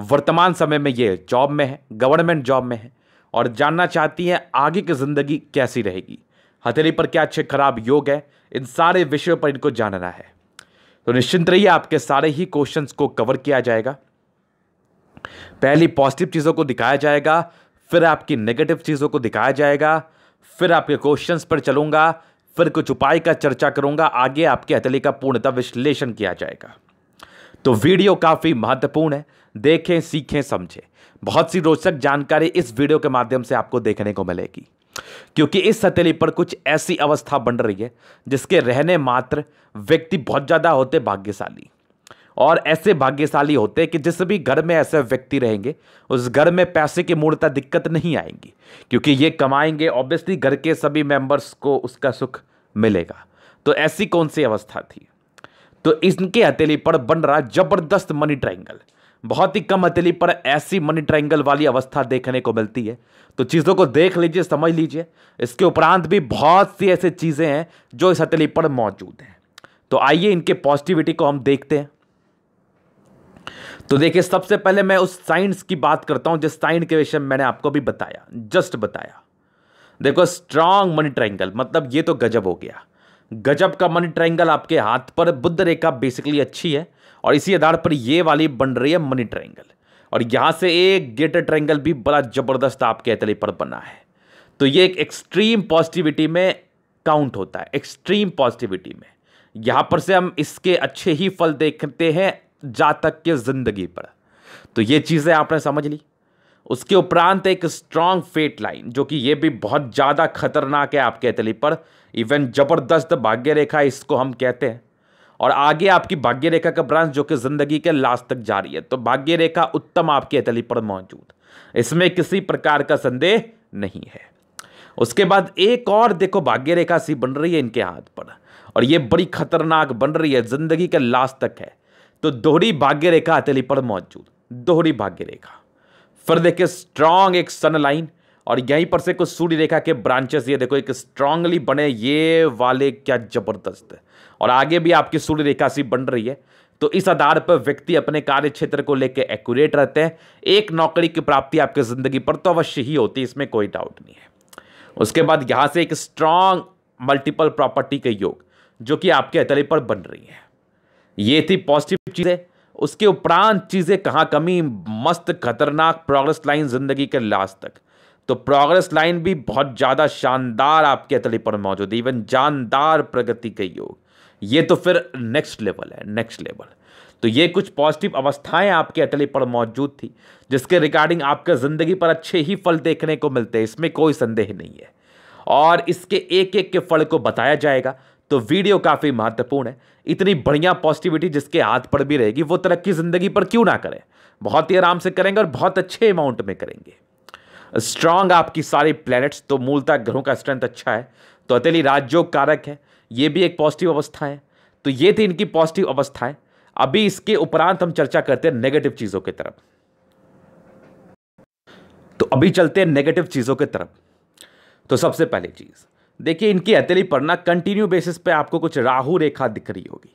वर्तमान समय में ये जॉब में है गवर्नमेंट जॉब में है और जानना चाहती हैं आगे की ज़िंदगी कैसी रहेगी हथेली पर क्या अच्छे खराब योग है इन सारे विषयों पर इनको जानना है तो निश्चिंत रहिए आपके सारे ही क्वेश्चंस को कवर किया जाएगा पहली पॉजिटिव चीज़ों को दिखाया जाएगा फिर आपकी नेगेटिव चीज़ों को दिखाया जाएगा फिर आपके क्वेश्चंस पर चलूंगा फिर कुछ उपाय का चर्चा करूंगा आगे आपके हथेली का पूर्णता विश्लेषण किया जाएगा तो वीडियो काफ़ी महत्वपूर्ण है देखें सीखें समझें बहुत सी रोचक जानकारी इस वीडियो के माध्यम से आपको देखने को मिलेगी क्योंकि इस हथेली पर कुछ ऐसी अवस्था बन रही है जिसके रहने मात्र व्यक्ति बहुत ज़्यादा होते भाग्यशाली और ऐसे भाग्यशाली होते कि जिस भी घर में ऐसे व्यक्ति रहेंगे उस घर में पैसे की मूर्ता दिक्कत नहीं आएंगी क्योंकि ये कमाएंगे ऑब्वियसली घर के सभी मेंबर्स को उसका सुख मिलेगा तो ऐसी कौन सी अवस्था थी तो इनके हथेली पर बन रहा जबरदस्त मनी ट्रायंगल बहुत ही कम हथेली पर ऐसी मनी ट्रायंगल वाली अवस्था देखने को मिलती है तो चीज़ों को देख लीजिए समझ लीजिए इसके उपरांत भी बहुत सी ऐसी चीज़ें हैं जो इस हथेली पर मौजूद हैं तो आइए इनके पॉजिटिविटी को हम देखते हैं तो देखिए सबसे पहले मैं उस साइंस की बात करता हूं जिस साइन के विषय में मैंने आपको भी बताया जस्ट बताया देखो स्ट्रांग मनी ट्रायंगल मतलब ये तो गजब हो गया गजब का मनी ट्रायंगल आपके हाथ पर बुद्ध रेखा बेसिकली अच्छी है और इसी आधार पर ये वाली बन रही है मनी ट्रायंगल और यहाँ से एक गेटर ट्रायंगल भी बड़ा ज़बरदस्त आपके अतले पर बना है तो ये एक एक्सट्रीम पॉजिटिविटी में काउंट होता है एक्सट्रीम पॉजिटिविटी में यहाँ पर से हम इसके अच्छे ही फल देखते हैं जा तक के ज़िंदगी पर तो ये चीज़ें आपने समझ ली उसके उपरांत एक स्ट्रांग फेट लाइन जो कि ये भी बहुत ज़्यादा खतरनाक है आपके तली पर इवन ज़बरदस्त भाग्य रेखा इसको हम कहते हैं और आगे आपकी भाग्य रेखा का ब्रांच जो कि ज़िंदगी के लास्ट तक जारी है तो भाग्य रेखा उत्तम आपकी अतली पर मौजूद इसमें किसी प्रकार का संदेह नहीं है उसके बाद एक और देखो भाग्य रेखा सी बन रही है इनके हाथ पर और ये बड़ी खतरनाक बन रही है ज़िंदगी के लास्ट तक है तो दोहरी भाग्य रेखा अतली पर मौजूद दोहरी भाग्य रेखा फिर देखिए स्ट्रांग एक सन लाइन और यहीं पर से कुछ सूर्य रेखा के ब्रांचेस ये देखो एक स्ट्रांगली बने ये वाले क्या जबरदस्त है और आगे भी आपकी सूर्य रेखा सी बन रही है तो इस आधार पर व्यक्ति अपने कार्य क्षेत्र को लेकर एक्यूरेट रहते हैं एक नौकरी की प्राप्ति आपकी जिंदगी पर तो अवश्य ही होती है इसमें कोई डाउट नहीं है उसके बाद यहां से एक स्ट्रांग मल्टीपल प्रॉपर्टी के योग जो कि आपके अतले पर बन रही है ये थी पॉजिटिव चीज़ें उसके उपरांत चीज़ें कहाँ कमी मस्त खतरनाक प्रोग्रेस लाइन ज़िंदगी के लास्ट तक तो प्रोग्रेस लाइन भी बहुत ज़्यादा शानदार आपके अतली पर मौजूद है इवन जानदार प्रगति के योग ये तो फिर नेक्स्ट लेवल है नेक्स्ट लेवल तो ये कुछ पॉजिटिव अवस्थाएं आपके अटली पर मौजूद थी जिसके रिगार्डिंग आपके ज़िंदगी पर अच्छे ही फल देखने को मिलते हैं इसमें कोई संदेह नहीं है और इसके एक एक के फल को बताया जाएगा तो वीडियो काफ़ी महत्वपूर्ण है इतनी बढ़िया पॉजिटिविटी जिसके हाथ पर भी रहेगी वो तरक्की ज़िंदगी पर क्यों ना करें बहुत ही आराम से करेंगे और बहुत अच्छे अमाउंट में करेंगे स्ट्रांग आपकी सारी प्लैनेट्स तो मूलतः ग्रहों का स्ट्रेंथ अच्छा है तो अतली राजयोग कारक है ये भी एक पॉजिटिव अवस्था है तो ये थी इनकी पॉजिटिव अवस्थाएं अभी इसके उपरांत हम चर्चा करते हैं नेगेटिव चीज़ों की तरफ तो अभी चलते हैं नेगेटिव चीज़ों की तरफ तो सबसे पहली चीज़ देखिए इनकी हथेली पढ़ना कंटिन्यू बेसिस पे आपको कुछ राहु रेखा दिख रही होगी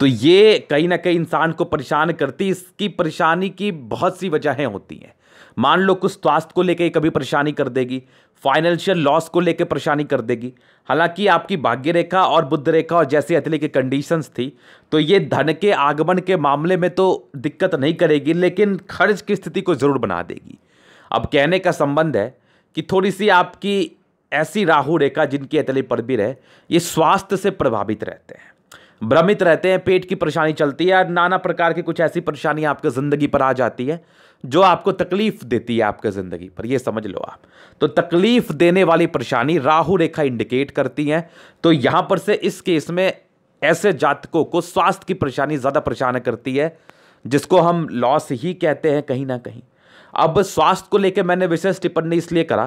तो ये कहीं ना कहीं इंसान को परेशान करती इसकी परेशानी की बहुत सी वजहें होती हैं मान लो कुछ स्वास्थ्य को लेकर कभी परेशानी कर देगी फाइनेंशियल लॉस को लेकर परेशानी कर देगी हालांकि आपकी भाग्य रेखा और बुद्ध रेखा और जैसे अतली की कंडीशंस थी तो ये धन के आगमन के मामले में तो दिक्कत नहीं करेगी लेकिन खर्च की स्थिति को ज़रूर बना देगी अब कहने का संबंध है कि थोड़ी सी आपकी ऐसी राहु रेखा जिनकी अतली पर भी रहे ये स्वास्थ्य से प्रभावित रहते हैं भ्रमित रहते हैं पेट की परेशानी चलती है नाना प्रकार की कुछ ऐसी परेशानी आपके ज़िंदगी पर आ जाती है जो आपको तकलीफ देती है आपके ज़िंदगी पर ये समझ लो आप तो तकलीफ देने वाली परेशानी राहु रेखा इंडिकेट करती है तो यहाँ पर से इस केस में ऐसे जातकों को स्वास्थ्य की परेशानी ज़्यादा परेशान करती है जिसको हम लॉस ही कहते हैं कहीं ना कहीं अब स्वास्थ्य को लेकर मैंने विशेष टिप्पणी इसलिए करा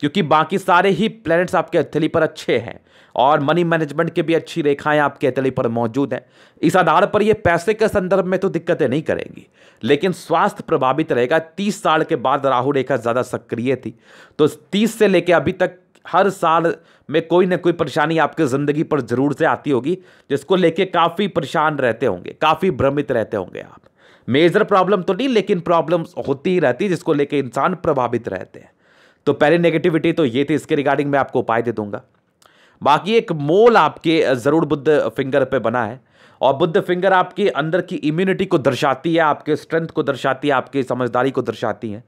क्योंकि बाकी सारे ही प्लैनेट्स आपके हथेली पर अच्छे हैं और मनी मैनेजमेंट की भी अच्छी रेखाएं आपके हथेली पर मौजूद हैं इस आधार पर ये पैसे के संदर्भ में तो दिक्कतें नहीं करेंगी लेकिन स्वास्थ्य प्रभावित रहेगा तीस साल के बाद राहु रेखा ज़्यादा सक्रिय थी तो तीस से लेकर अभी तक हर साल में कोई ना कोई परेशानी आपके ज़िंदगी पर ज़रूर से आती होगी जिसको लेके काफ़ी परेशान रहते होंगे काफ़ी भ्रमित रहते होंगे आप मेजर प्रॉब्लम तो नहीं लेकिन प्रॉब्लम्स होती ही रहती जिसको लेके इंसान प्रभावित रहते हैं तो पहले नेगेटिविटी तो ये थी इसके रिगार्डिंग मैं आपको उपाय दे दूंगा बाकी एक मोल आपके ज़रूर बुद्ध फिंगर पे बना है और बुद्ध फिंगर आपके अंदर की इम्यूनिटी को दर्शाती है आपके स्ट्रेंथ को दर्शाती है आपकी समझदारी को दर्शाती है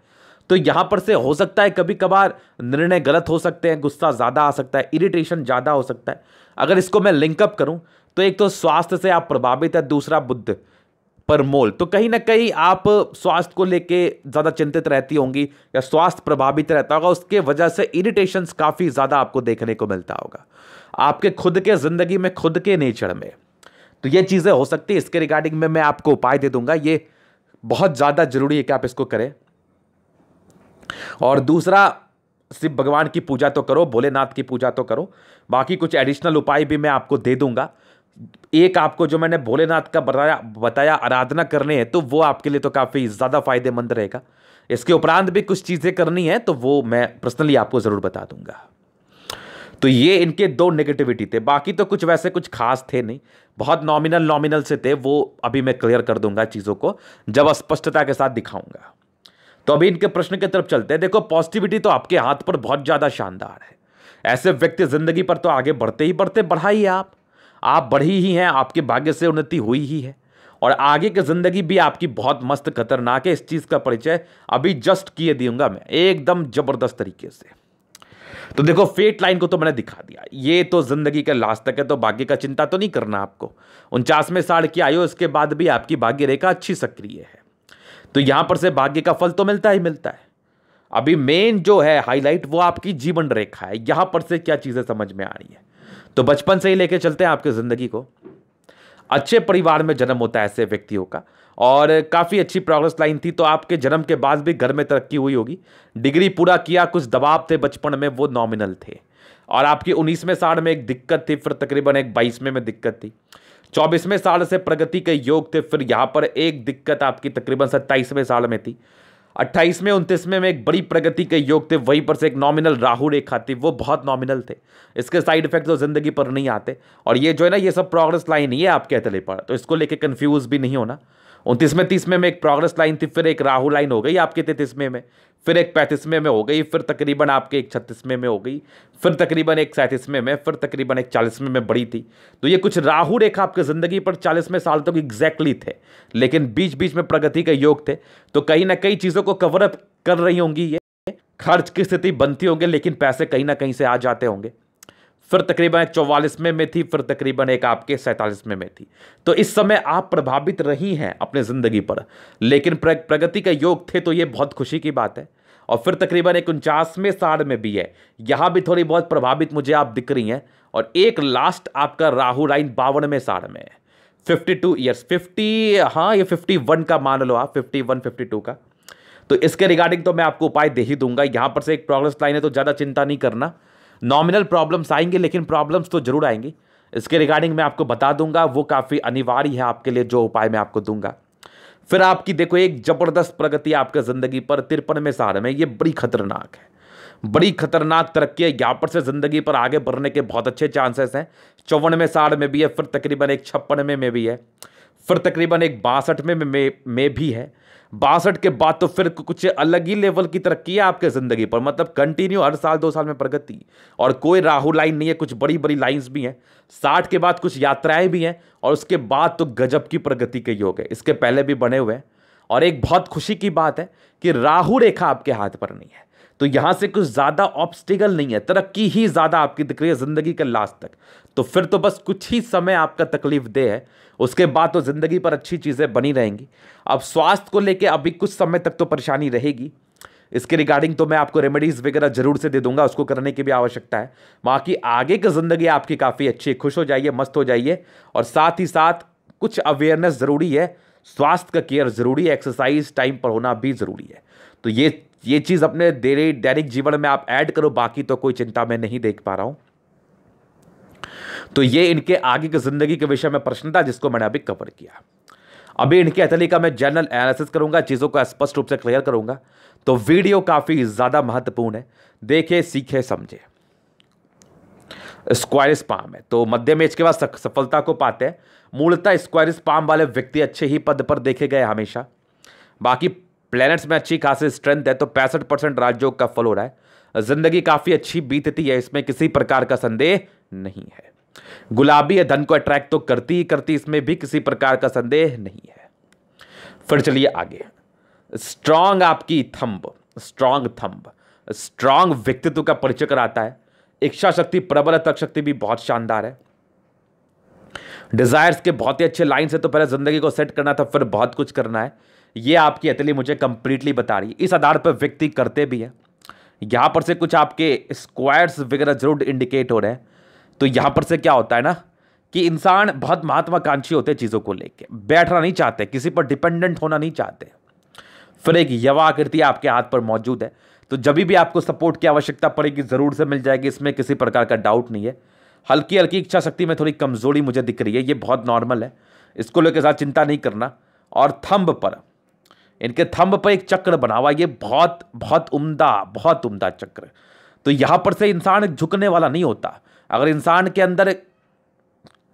तो यहाँ पर से हो सकता है कभी कभार निर्णय गलत हो सकते हैं गुस्सा ज़्यादा आ सकता है इरिटेशन ज़्यादा हो सकता है अगर इसको मैं लिंकअप करूँ तो एक तो स्वास्थ्य से आप प्रभावित है दूसरा बुद्ध पर मोल तो कहीं ना कहीं आप स्वास्थ्य को लेके ज़्यादा चिंतित रहती होंगी या स्वास्थ्य प्रभावित रहता होगा उसके वजह से इरिटेशंस काफ़ी ज़्यादा आपको देखने को मिलता होगा आपके खुद के ज़िंदगी में खुद के नेचर में तो ये चीज़ें हो सकती है इसके रिगार्डिंग में मैं आपको उपाय दे दूंगा ये बहुत ज़्यादा ज़रूरी है कि आप इसको करें और दूसरा सिर्फ भगवान की पूजा तो करो भोलेनाथ की पूजा तो करो बाकी कुछ एडिशनल उपाय भी मैं आपको दे दूंगा एक आपको जो मैंने भोलेनाथ का बताया बताया आराधना करने हैं तो वो आपके लिए तो काफ़ी ज़्यादा फायदेमंद रहेगा इसके उपरांत भी कुछ चीज़ें करनी है तो वो मैं पर्सनली आपको ज़रूर बता दूंगा तो ये इनके दो नेगेटिविटी थे बाकी तो कुछ वैसे कुछ खास थे नहीं बहुत नॉमिनल नॉमिनल से थे वो अभी मैं क्लियर कर दूंगा चीज़ों को जब स्पष्टता के साथ दिखाऊंगा तो अभी इनके प्रश्न की तरफ चलते हैं देखो पॉजिटिविटी तो आपके हाथ पर बहुत ज़्यादा शानदार है ऐसे व्यक्ति जिंदगी पर तो आगे बढ़ते ही बढ़ते बढ़ाइए आप आप बढ़ी ही हैं आपके भाग्य से उन्नति हुई ही है और आगे की ज़िंदगी भी आपकी बहुत मस्त खतरनाक है इस चीज़ का परिचय अभी जस्ट किए दूंगा मैं एकदम ज़बरदस्त तरीके से तो देखो फेट लाइन को तो मैंने दिखा दिया ये तो ज़िंदगी का लास्ट तक है तो भाग्य का चिंता तो नहीं करना आपको उनचासवें साढ़ की आयु इसके बाद भी आपकी भाग्य रेखा अच्छी सक्रिय है तो यहाँ पर से भाग्य का फल तो मिलता ही मिलता है अभी मेन जो है हाईलाइट वो आपकी जीवन रेखा है यहाँ पर से क्या चीज़ें समझ में आ रही है तो बचपन से ही लेके चलते हैं आपकी ज़िंदगी को अच्छे परिवार में जन्म होता है ऐसे व्यक्तियों का और काफ़ी अच्छी प्रोग्रेस लाइन थी तो आपके जन्म के बाद भी घर में तरक्की हुई होगी डिग्री पूरा किया कुछ दबाव थे बचपन में वो नॉमिनल थे और आपकी उन्नीसवें साल में एक दिक्कत थी फिर तकरीबन एक बाईसवें में दिक्कत थी चौबीसवें साल से प्रगति के योग थे फिर यहाँ पर एक दिक्कत आपकी तकरीबन सत्ताईसवें साल में थी अट्ठाईसवें उनतीसवें में एक बड़ी प्रगति के योग थे वहीं पर से एक नॉमिनल राहु रेखा थी वो बहुत नॉमिनल थे इसके साइड इफेक्ट तो ज़िंदगी पर नहीं आते और ये जो है ना ये सब प्रोग्रेस लाइन ही है आपके अतले पर तो इसको लेके कंफ्यूज भी नहीं होना उनतीसवें तीसवें में एक प्रोग्रेस लाइन थी फिर एक राहु लाइन हो गई आपके तैतीसवें में फिर एक पैंतीसवें में हो गई फिर तकरीबन आपके एक छत्तीसवें में हो गई फिर तकरीबन एक सैंतीसवें में फिर तकरीबन एक चालीसवें में बड़ी थी तो ये कुछ राहु रेखा आपकी ज़िंदगी पर चालीसवें साल तक एग्जैक्टली थे लेकिन बीच बीच में प्रगति के योग थे तो कहीं ना कहीं चीज़ों को कवरअप कर रही होंगी ये खर्च की स्थिति बनती होंगी लेकिन पैसे कहीं ना कहीं से आ जाते होंगे फिर तकरीबन एक चौवालीसवें में थी फिर तकरीबन एक आपके सैंतालीसवें में थी तो इस समय आप प्रभावित रही हैं अपने ज़िंदगी पर लेकिन प्रगति का योग थे तो ये बहुत खुशी की बात है और फिर तकरीबन एक उनचासवें साढ़ में भी है यहाँ भी थोड़ी बहुत प्रभावित मुझे आप दिख रही हैं और एक लास्ट आपका राहु लाइन बावनवें साढ़ में है फिफ्टी टू ईयर्स फिफ्टी हाँ ये फिफ्टी वन का मान लो आप फिफ्टी वन फिफ्टी टू का तो इसके रिगार्डिंग तो मैं आपको उपाय दे ही दूंगा यहाँ पर से एक प्रोग्रेस लाइन है तो ज़्यादा चिंता नहीं करना नॉमिनल प्रॉब्लम्स आएंगे लेकिन प्रॉब्लम्स तो ज़रूर आएंगी इसके रिगार्डिंग मैं आपको बता दूंगा वो काफ़ी अनिवार्य है आपके लिए जो उपाय मैं आपको दूंगा फिर आपकी देखो एक ज़बरदस्त प्रगति आपके ज़िंदगी पर में सार में ये बड़ी खतरनाक है बड़ी खतरनाक तरक्की है यहाँ पर से ज़िंदगी पर आगे बढ़ने के बहुत अच्छे चांसेस हैं में साल में भी है फिर तकरीबन एक छप्पनवे में, में भी है फिर तकरीबन एक बासठ में, में भी है बासठ के बाद तो फिर कुछ अलग ही लेवल की तरक्की है आपके ज़िंदगी पर मतलब कंटिन्यू हर साल दो साल में प्रगति और कोई राहु लाइन नहीं है कुछ बड़ी बड़ी लाइन्स भी हैं साठ के बाद कुछ यात्राएं भी हैं और उसके बाद तो गजब की प्रगति के योग है इसके पहले भी बने हुए हैं और एक बहुत खुशी की बात है कि राहु रेखा आपके हाथ पर नहीं है तो यहां से कुछ ज़्यादा ऑब्स्टिकल नहीं है तरक्की ही ज़्यादा आपकी दिख रही है ज़िंदगी के लास्ट तक तो फिर तो बस कुछ ही समय आपका तकलीफ दे है उसके बाद तो ज़िंदगी पर अच्छी चीज़ें बनी रहेंगी अब स्वास्थ्य को लेकर अभी कुछ समय तक तो परेशानी रहेगी इसके रिगार्डिंग तो मैं आपको रेमेडीज़ वगैरह जरूर से दे दूंगा उसको करने की भी आवश्यकता है बाकी आगे की ज़िंदगी आपकी काफ़ी अच्छी खुश हो जाइए मस्त हो जाइए और साथ ही साथ कुछ अवेयरनेस ज़रूरी है स्वास्थ्य का केयर ज़रूरी है एक्सरसाइज टाइम पर होना भी ज़रूरी है तो ये ये चीज़ अपने डेली दैनिक जीवन में आप ऐड करो बाकी तो कोई चिंता में नहीं देख पा रहा हूं तो ये इनके आगे की ज़िंदगी के विषय में प्रश्न था जिसको मैंने अभी कवर किया अभी इनके एथली का मैं जनरल एनालिसिस करूंगा चीज़ों को स्पष्ट रूप से क्लियर करूंगा तो वीडियो काफ़ी ज़्यादा महत्वपूर्ण है देखे सीखे समझे स्क्वायरिस पाम है तो मध्यम एज के बाद सफलता को पाते हैं मूलतः स्क्वायरिस पाम वाले व्यक्ति अच्छे ही पद पर देखे गए हमेशा बाकी प्लैनेट्स में अच्छी खासी स्ट्रेंथ है तो पैंसठ परसेंट राजयोग का फल हो रहा है जिंदगी काफ़ी अच्छी बीतती है इसमें किसी प्रकार का संदेह नहीं है गुलाबी या धन को अट्रैक्ट तो करती ही करती इसमें भी किसी प्रकार का संदेह नहीं है फिर चलिए आगे स्ट्रांग आपकी थंब स्ट्रांग थंब स्ट्रांग व्यक्तित्व का परिचय कराता है इच्छा शक्ति प्रबल तक शक्ति भी बहुत शानदार है डिजायर्स के बहुत ही अच्छे लाइन से तो पहले जिंदगी को सेट करना था फिर बहुत कुछ करना है ये आपकी अतली मुझे कंप्लीटली बता रही है इस आधार पर व्यक्ति करते भी है यहाँ पर से कुछ आपके स्क्वायर्स वगैरह जरूर इंडिकेट हो रहे हैं तो यहाँ पर से क्या होता है ना कि इंसान बहुत महत्वाकांक्षी होते हैं चीज़ों को लेके बैठना नहीं चाहते किसी पर डिपेंडेंट होना नहीं चाहते फिर एक यवाकृति आपके हाथ पर मौजूद है तो जब भी आपको सपोर्ट की आवश्यकता पड़ेगी ज़रूर से मिल जाएगी इसमें किसी प्रकार का डाउट नहीं है हल्की हल्की इच्छा शक्ति में थोड़ी कमज़ोरी मुझे दिख रही है ये बहुत नॉर्मल है इसको लेकर साथ चिंता नहीं करना और थंब पर इनके थंब पर एक चक्र बना हुआ ये बहुत बहुत उम्दा बहुत उम्दा चक्र तो यहाँ पर से इंसान झुकने वाला नहीं होता अगर इंसान के अंदर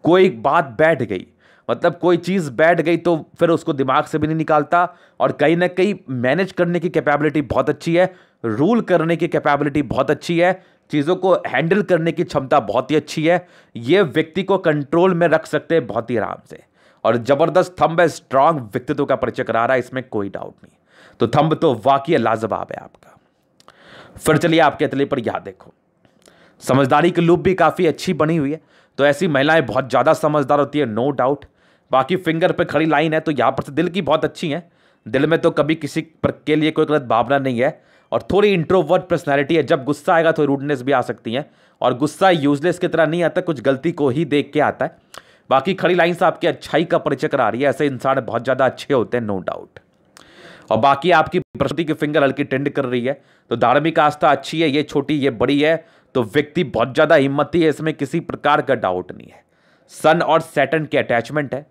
कोई बात बैठ गई मतलब कोई चीज़ बैठ गई तो फिर उसको दिमाग से भी नहीं निकालता और कहीं ना कहीं मैनेज करने की कैपेबिलिटी बहुत अच्छी है रूल करने की कैपेबिलिटी बहुत अच्छी है चीज़ों को हैंडल करने की क्षमता बहुत ही अच्छी है ये व्यक्ति को कंट्रोल में रख सकते हैं बहुत ही आराम से और जबरदस्त थंब है स्ट्रांग व्यक्तित्व का परिचय करा रहा है इसमें कोई डाउट नहीं तो थंब तो वाकई लाजवाब है आपका फिर चलिए आपके अतले पर यह देखो समझदारी की लूप भी काफ़ी अच्छी बनी हुई है तो ऐसी महिलाएं बहुत ज़्यादा समझदार होती है नो डाउट बाकी फिंगर पर खड़ी लाइन है तो यहाँ पर से दिल की बहुत अच्छी है दिल में तो कभी किसी पर के लिए कोई गलत भावना नहीं है और थोड़ी इंट्रोवर्ट पर्सनैलिटी है जब गुस्सा आएगा तो रूडनेस भी आ सकती है और गुस्सा यूजलेस की तरह नहीं आता कुछ गलती को ही देख के आता है बाकी खड़ी से आपकी अच्छाई का परिचय करा रही है ऐसे इंसान बहुत ज़्यादा अच्छे होते हैं नो डाउट और बाकी आपकी बृहस्पति की फिंगर हल्की टेंड कर रही है तो धार्मिक आस्था अच्छी है ये छोटी ये बड़ी है तो व्यक्ति बहुत ज़्यादा हिम्मती है इसमें किसी प्रकार का डाउट नहीं है सन और सैटन के अटैचमेंट है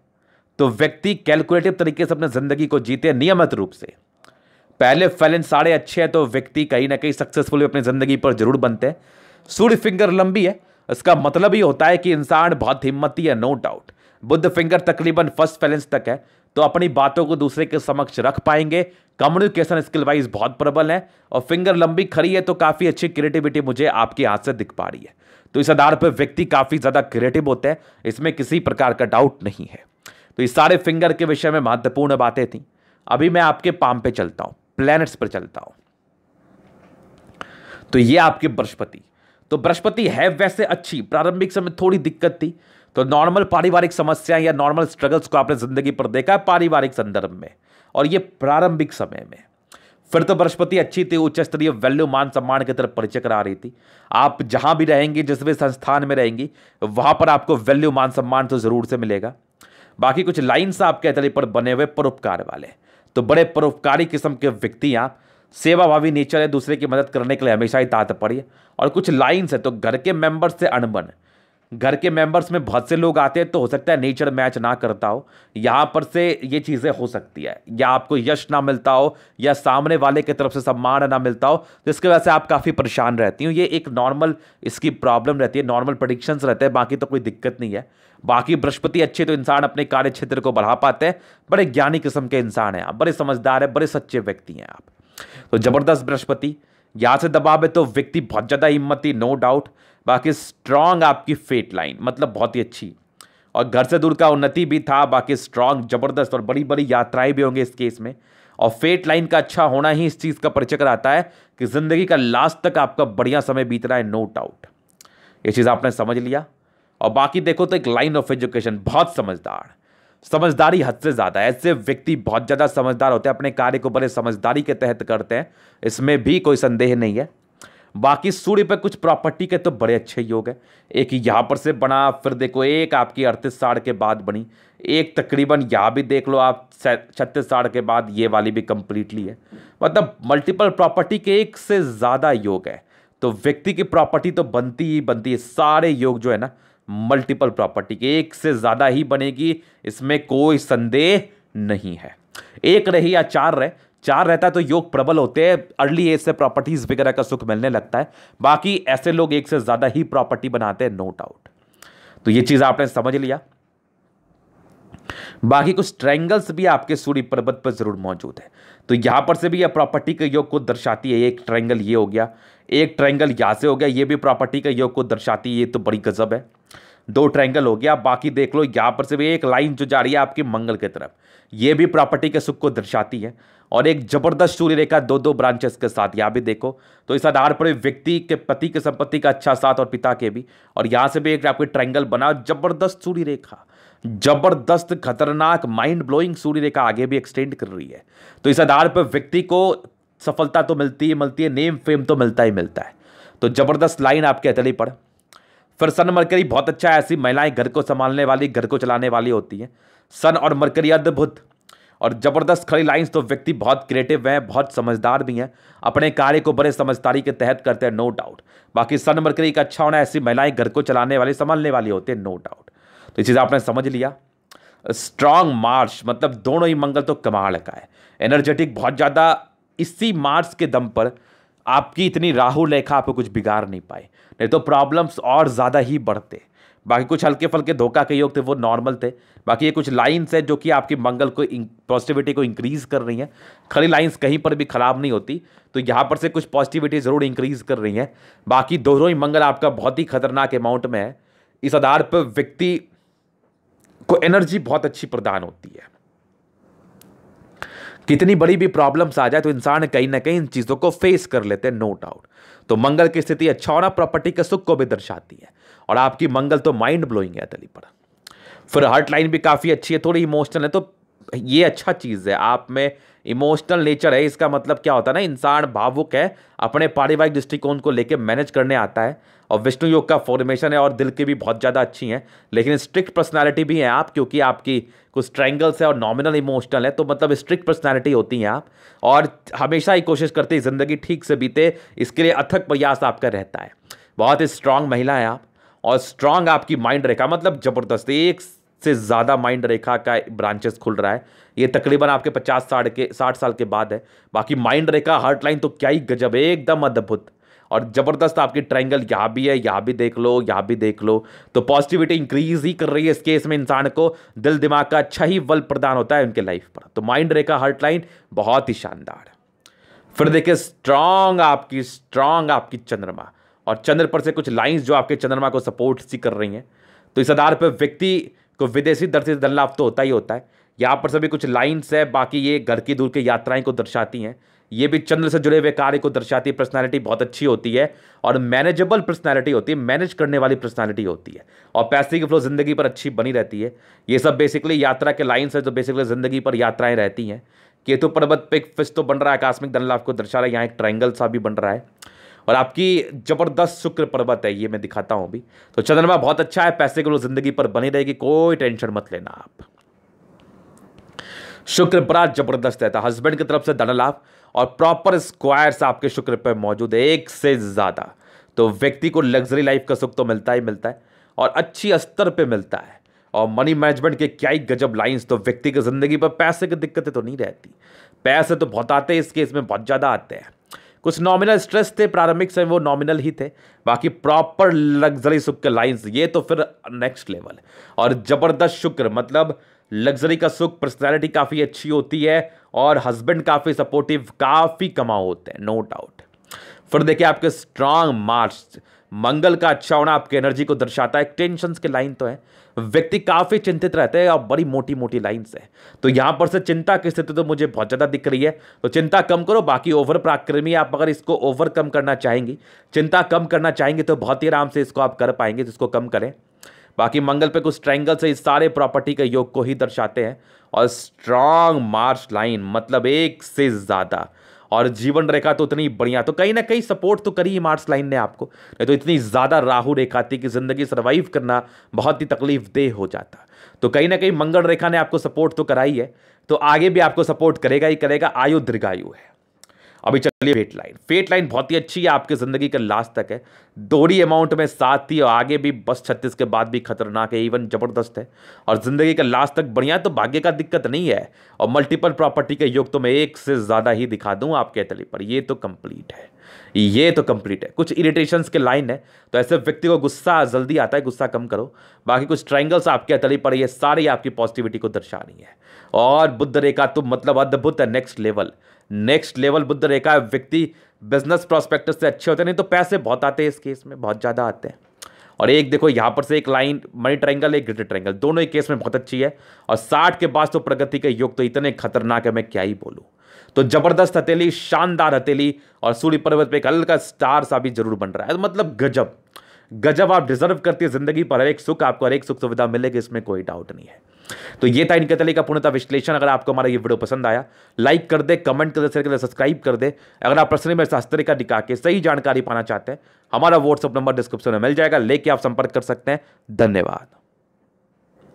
तो व्यक्ति कैलकुलेटिव तरीके से अपने ज़िंदगी को जीते नियमित रूप से पहले फैलन साढ़े अच्छे हैं तो व्यक्ति कहीं ना कहीं सक्सेसफुल अपनी ज़िंदगी पर जरूर बनते हैं सूर्य फिंगर लंबी है इसका मतलब ही होता है कि इंसान बहुत हिम्मती है नो डाउट बुद्ध फिंगर तकरीबन फर्स्ट फैलेंस तक है तो अपनी बातों को दूसरे के समक्ष रख पाएंगे कम्युनिकेशन स्किल वाइज बहुत प्रबल है और फिंगर लंबी खड़ी है तो काफ़ी अच्छी क्रिएटिविटी मुझे आपके हाथ से दिख पा रही है तो इस आधार पर व्यक्ति काफ़ी ज़्यादा क्रिएटिव होते हैं इसमें किसी प्रकार का डाउट नहीं है तो इस सारे फिंगर के विषय में महत्वपूर्ण बातें थी अभी मैं आपके पाम पे चलता हूँ प्लैनेट्स पर चलता हूँ तो ये आपके बृहस्पति तो बृहस्पति है वैसे अच्छी प्रारंभिक समय थोड़ी दिक्कत थी तो नॉर्मल पारिवारिक समस्या या नॉर्मल स्ट्रगल्स को आपने जिंदगी पर देखा है पारिवारिक संदर्भ में और ये प्रारंभिक समय में फिर तो बृहस्पति अच्छी थी उच्च स्तरीय वैल्यू मान सम्मान की तरफ परिचय करा रही थी आप जहां भी रहेंगे जिस भी संस्थान में रहेंगी वहां पर आपको वैल्यू मान सम्मान तो जरूर से मिलेगा बाकी कुछ लाइन्स आपके तले पर बने हुए परोपकार वाले तो बड़े परोपकारी किस्म के व्यक्ति आप सेवाभावी नेचर है दूसरे की मदद करने के लिए हमेशा ही तात्पर्य और कुछ लाइन्स है तो घर के मेंबर्स से अनबन घर के मेंबर्स में बहुत से लोग आते हैं तो हो सकता है नेचर मैच ना करता हो यहाँ पर से ये चीज़ें हो सकती है या आपको यश ना मिलता हो या सामने वाले की तरफ से सम्मान ना मिलता हो जिसकी तो वजह से आप काफ़ी परेशान रहती हूँ ये एक नॉर्मल इसकी प्रॉब्लम रहती है नॉर्मल प्रडिक्शंस रहते हैं बाकी तो कोई दिक्कत नहीं है बाकी बृहस्पति अच्छे तो इंसान अपने कार्य क्षेत्र को बढ़ा पाते हैं बड़े ज्ञानी किस्म के इंसान हैं आप बड़े समझदार हैं बड़े सच्चे व्यक्ति हैं आप तो ज़बरदस्त बृहस्पति यहाँ से दबाव है तो व्यक्ति बहुत ज़्यादा हिम्मती नो डाउट बाकी स्ट्रांग आपकी फेट लाइन मतलब बहुत ही अच्छी और घर से दूर का उन्नति भी था बाकी स्ट्रांग ज़बरदस्त और बड़ी बड़ी यात्राएं भी होंगे इस केस में और फेट लाइन का अच्छा होना ही इस चीज़ का परिचय कराता है कि ज़िंदगी का लास्ट तक आपका बढ़िया समय बीत रहा है नो डाउट ये चीज़ आपने समझ लिया और बाकी देखो तो एक लाइन ऑफ एजुकेशन बहुत समझदार समझदारी हद से ज़्यादा है ऐसे व्यक्ति बहुत ज़्यादा समझदार होते हैं अपने कार्य को बड़े समझदारी के तहत करते हैं इसमें भी कोई संदेह नहीं है बाकी सूर्य पर कुछ प्रॉपर्टी के तो बड़े अच्छे योग है एक यहाँ पर से बना फिर देखो एक आपकी अड़तीस साल के बाद बनी एक तकरीबन यहाँ भी देख लो आप छत्तीस साल के बाद ये वाली भी कंप्लीटली है मतलब मल्टीपल प्रॉपर्टी के एक से ज़्यादा योग है तो व्यक्ति की प्रॉपर्टी तो बनती ही बनती है सारे योग जो है ना मल्टीपल प्रॉपर्टी एक से ज़्यादा ही बनेगी इसमें कोई संदेह नहीं है एक रही या चार रहे चार रहता है तो योग प्रबल होते हैं अर्ली एज से प्रॉपर्टीज वगैरह का सुख मिलने लगता है बाकी ऐसे लोग एक से ज़्यादा ही प्रॉपर्टी बनाते हैं नो डाउट तो ये चीज़ आपने समझ लिया बाकी कुछ ट्रायंगल्स भी आपके सूर्य पर्वत पर जरूर मौजूद है तो यहां पर से भी यह प्रॉपर्टी के योग को दर्शाती है एक ट्रायंगल ये हो गया एक ट्रायंगल यहां से हो गया ये भी प्रॉपर्टी के योग को दर्शाती है ये तो बड़ी गजब है दो ट्रायंगल हो गया बाकी देख लो यहाँ पर से भी एक लाइन जो जा रही है आपकी मंगल की तरफ ये भी प्रॉपर्टी के सुख को दर्शाती है और एक जबरदस्त सूर्य रेखा दो दो ब्रांचेस के साथ यहाँ भी देखो तो इस आधार पर व्यक्ति के पति के संपत्ति का अच्छा साथ और पिता के भी और यहाँ से भी एक आपके ट्रायंगल बना जबरदस्त सूर्य रेखा जबरदस्त खतरनाक माइंड ब्लोइंग सूर्य रेखा आगे भी एक्सटेंड कर रही है तो इस आधार पर व्यक्ति को सफलता तो मिलती ही मिलती है नेम फेम तो मिलता ही मिलता है तो जबरदस्त लाइन आपके अतली पड़ फिर सन मरकरी बहुत अच्छा है ऐसी महिलाएं घर को संभालने वाली घर को चलाने वाली होती हैं सन और मरकरी अद्भुत और ज़बरदस्त खड़ी लाइंस तो व्यक्ति बहुत क्रिएटिव हैं बहुत समझदार भी हैं अपने कार्य को बड़े समझदारी के तहत करते हैं नो डाउट बाकी सन मरकरी का अच्छा होना ऐसी महिलाएं घर को चलाने वाली संभालने वाली होती है नो डाउट तो ये चीज़ आपने समझ लिया स्ट्रांग मार्च मतलब दोनों ही मंगल तो कमाल का है एनर्जेटिक बहुत ज़्यादा इसी मार्च के दम पर आपकी इतनी राहु लेखा आपको कुछ बिगाड़ नहीं पाए नहीं तो प्रॉब्लम्स और ज़्यादा ही बढ़ते बाकी कुछ हल्के फल्के धोखा के योग थे वो नॉर्मल थे बाकी ये कुछ लाइन्स हैं जो कि आपकी मंगल को पॉजिटिविटी को इंक्रीज़ कर रही हैं खड़ी लाइन्स कहीं पर भी ख़राब नहीं होती तो यहाँ पर से कुछ पॉजिटिविटी ज़रूर इंक्रीज़ कर रही हैं बाकी दोनों ही मंगल आपका बहुत ही खतरनाक अमाउंट में है इस आधार पर व्यक्ति को एनर्जी बहुत अच्छी प्रदान होती है कितनी बड़ी भी प्रॉब्लम्स आ जाए तो इंसान कहीं ना कहीं इन चीज़ों को फेस कर लेते हैं नो डाउट तो मंगल की स्थिति अच्छा होना प्रॉपर्टी के सुख को भी दर्शाती है और आपकी मंगल तो माइंड ब्लोइंग है तली पर फिर हर्ट लाइन भी काफ़ी अच्छी है थोड़ी इमोशनल है तो ये अच्छा चीज़ है आप में इमोशनल नेचर है इसका मतलब क्या होता है ना इंसान भावुक है अपने पारिवारिक दृष्टिकोण को लेकर मैनेज करने आता है और विष्णु योग का फॉर्मेशन है और दिल की भी बहुत ज़्यादा अच्छी हैं लेकिन स्ट्रिक्ट पर्सनालिटी भी हैं आप क्योंकि आपकी कुछ ट्रैंगल्स है और नॉमिनल इमोशनल है तो मतलब स्ट्रिक्ट पर्सनालिटी होती हैं आप और हमेशा ही कोशिश करते ज़िंदगी ठीक से बीते इसके लिए अथक प्रयास आपका रहता है बहुत ही स्ट्रांग महिला हैं आप और स्ट्रांग आपकी माइंड रेखा मतलब ज़बरदस्त एक से ज़्यादा माइंड रेखा का ब्रांचेस खुल रहा है ये तकरीबन आपके पचास साठ के साठ साल के बाद है बाकी माइंड रेखा हार्ट लाइन तो क्या ही गजब है एकदम अद्भुत और ज़बरदस्त आपकी ट्राइंगल यहाँ भी है यहाँ भी देख लो यहाँ भी देख लो तो पॉजिटिविटी इंक्रीज ही कर रही है इस केस में इंसान को दिल दिमाग का अच्छा ही बल प्रदान होता है उनके लाइफ पर तो माइंड रेखा हर्ट लाइन बहुत ही शानदार फिर देखिए स्ट्रांग आपकी स्ट्रांग आपकी चंद्रमा और चंद्र पर से कुछ लाइंस जो आपके चंद्रमा को सपोर्ट सी कर रही हैं तो इस आधार पर व्यक्ति को विदेशी दर से धन लाभ तो होता ही होता है यहाँ पर सभी कुछ लाइन्स है बाकी ये घर की दूर की यात्राएं को दर्शाती हैं ये भी चंद्र से जुड़े हुए कार्य को दर्शाती है पर्सनैलिटी बहुत अच्छी होती है और मैनेजेबल पर्सनैलिटी होती है मैनेज करने वाली पर्सनैलिटी होती है और पैसे की फ्लो ज़िंदगी पर अच्छी बनी रहती है ये सब बेसिकली यात्रा के लाइन्स है जो बेसिकली ज़िंदगी पर यात्राएं रहती हैं केतु पर्वत पे एक फिश तो बन रहा है आकस्मिक लाभ को दर्शा रहा है यहाँ एक ट्राइंगल सा भी बन रहा है और आपकी जबरदस्त शुक्र पर्वत है ये मैं दिखाता हूँ अभी तो चंद्रमा बहुत अच्छा है पैसे की फ्लो ज़िंदगी पर बनी रहेगी कोई टेंशन मत लेना आप शुक्र बड़ा जबरदस्त रहता है हस्बैंड की तरफ से धन लाभ और प्रॉपर स्क्वायर्स आपके शुक्र पर मौजूद है एक से ज़्यादा तो व्यक्ति को लग्जरी लाइफ का सुख तो मिलता ही मिलता है और अच्छी स्तर पर मिलता है और मनी मैनेजमेंट के क्या ही गजब लाइंस तो व्यक्ति की ज़िंदगी पर पैसे की दिक्कतें तो नहीं रहती पैसे तो बहुत आते हैं इस केस में बहुत ज़्यादा आते हैं कुछ नॉमिनल स्ट्रेस थे प्रारंभिक समय वो नॉमिनल ही थे बाकी प्रॉपर लग्जरी सुख के लाइंस ये तो फिर नेक्स्ट लेवल और ज़बरदस्त शुक्र मतलब लग्जरी का सुख पर्सनैलिटी काफ़ी अच्छी होती है और हस्बैंड काफ़ी सपोर्टिव काफ़ी कमाओ होते हैं नो डाउट फिर देखिए आपके स्ट्रांग मार्च मंगल का अच्छा होना आपकी एनर्जी को दर्शाता है टेंशन के लाइन तो है व्यक्ति काफ़ी चिंतित रहते हैं और बड़ी मोटी मोटी लाइन्स है तो यहाँ पर से चिंता की स्थिति तो मुझे बहुत ज़्यादा दिख रही है तो चिंता कम करो बाकी ओवर प्राक्रमी आप अगर इसको ओवरकम करना चाहेंगी चिंता कम करना चाहेंगे तो बहुत ही आराम से इसको आप कर पाएंगे जिसको कम करें बाकी मंगल पे कुछ ट्रैंगल से इस सारे प्रॉपर्टी के योग को ही दर्शाते हैं और स्ट्रांग मार्च लाइन मतलब एक से ज़्यादा और जीवन रेखा तो उतनी बढ़िया तो कहीं ना कहीं सपोर्ट तो करी ही मार्स लाइन ने आपको नहीं तो इतनी ज़्यादा राहु रेखा थी कि ज़िंदगी सर्वाइव करना बहुत ही तकलीफ देह हो जाता तो कहीं ना कहीं मंगल रेखा ने आपको सपोर्ट तो कराई है तो आगे भी आपको सपोर्ट करेगा ही करेगा आयु दीर्घायु है अभी चलिए वेट लाइन वेट लाइन बहुत ही अच्छी है आपकी ज़िंदगी का लास्ट तक है दोड़ी अमाउंट में साथ ही और आगे भी बस छत्तीस के बाद भी खतरनाक है इवन ज़बरदस्त है और ज़िंदगी का लास्ट तक बढ़िया तो भाग्य का दिक्कत नहीं है और मल्टीपल प्रॉपर्टी के योग तो मैं एक से ज़्यादा ही दिखा दूँ आपके तली पर ये तो कंप्लीट है ये तो कंप्लीट है कुछ इरिटेशन के लाइन है तो ऐसे व्यक्ति को गुस्सा जल्दी आता है गुस्सा कम करो बाकी कुछ ट्राइंगल्स आपके अतली पर ये सारी आपकी पॉजिटिविटी को दर्शा रही है और बुद्ध रेखा तो मतलब अद्भुत है नेक्स्ट लेवल नेक्स्ट लेवल बुद्ध रेखा व्यक्ति बिजनेस प्रोस्पेक्ट से अच्छे होते हैं नहीं तो पैसे बहुत आते हैं इस केस में बहुत ज़्यादा आते हैं और एक देखो यहाँ पर से एक लाइन मनी ट्रायंगल एक ग्रेटर ट्रायंगल दोनों ही केस में बहुत अच्छी है और साठ के बाद तो प्रगति के योग तो इतने खतरनाक है मैं क्या ही बोलूँ तो जबरदस्त हथेली शानदार हथेली और सूर्य पर्वत पे एक हल्का स्टार सा भी जरूर बन रहा है मतलब गजब गजब आप डिजर्व करती है जिंदगी पर हर एक सुख आपको हर एक सुख सुविधा मिलेगी इसमें कोई डाउट नहीं है तो ये था इनके तले का पूर्णता विश्लेषण अगर आपको हमारा ये वीडियो पसंद आया लाइक कर दे कमेंट कर दे शेयर कर दे सब्सक्राइब कर दे अगर आप प्रश्न में शास्त्र का दिखा के सही जानकारी पाना चाहते हैं हमारा व्हाट्सअप नंबर डिस्क्रिप्शन में मिल जाएगा लेके आप संपर्क कर सकते हैं धन्यवाद